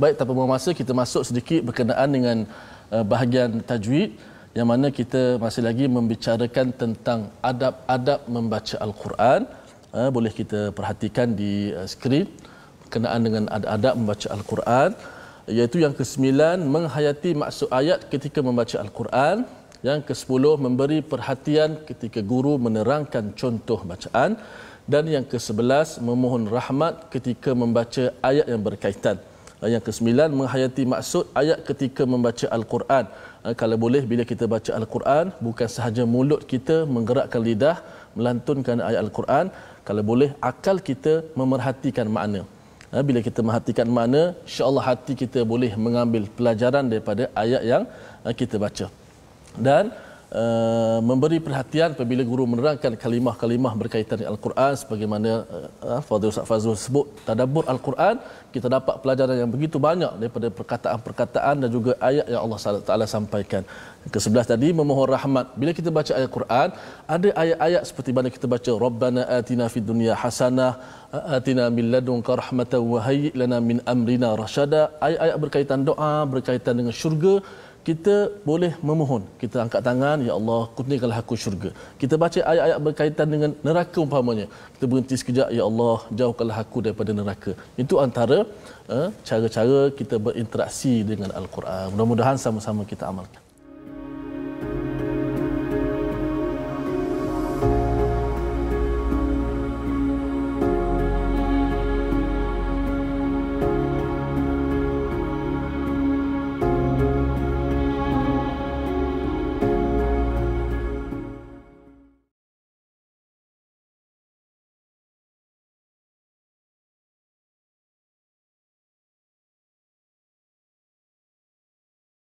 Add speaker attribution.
Speaker 1: Baik, tanpa membuang masa kita masuk sedikit berkenaan dengan uh, bahagian tajwid yang mana kita masih lagi membicarakan tentang adab-adab membaca Al-Quran. Uh, boleh kita perhatikan di uh, skrin berkenaan dengan adab-adab membaca Al-Quran iaitu yang ke-9 menghayati maksud ayat ketika membaca Al-Quran, yang ke-10 memberi perhatian ketika guru menerangkan contoh bacaan dan yang ke-11 memohon rahmat ketika membaca ayat yang berkaitan yang kesembilan menghayati maksud ayat ketika membaca al-Quran eh, kalau boleh bila kita baca al-Quran bukan sahaja mulut kita menggerakkan lidah melantunkan ayat al-Quran kalau boleh akal kita memerhatikan makna eh, bila kita memerhatikan makna insya hati kita boleh mengambil pelajaran daripada ayat yang eh, kita baca dan Eh, memberi perhatian apabila guru menerangkan kalimah-kalimah berkaitan dengan Al-Quran sebagaimana uh, eh, eh, Fadil Ustaz Fazrul sebut tadabbur Al-Quran kita dapat pelajaran yang begitu banyak daripada perkataan-perkataan dan juga ayat yang Allah Taala sampaikan ke sebelah tadi memohon rahmat bila kita baca ayat al Quran ada ayat-ayat seperti mana kita baca rabbana atina fid dunya hasanah atina min ladunka rahmatan wa lana min amrina rashada ayat-ayat berkaitan doa berkaitan dengan syurga kita boleh memohon kita angkat tangan ya Allah kurniakanlah aku syurga kita baca ayat-ayat berkaitan dengan neraka umpamanya kita berhenti sekejap ya Allah jauhkanlah aku daripada neraka itu antara uh, cara-cara kita berinteraksi dengan al-Quran mudah-mudahan sama-sama kita amalkan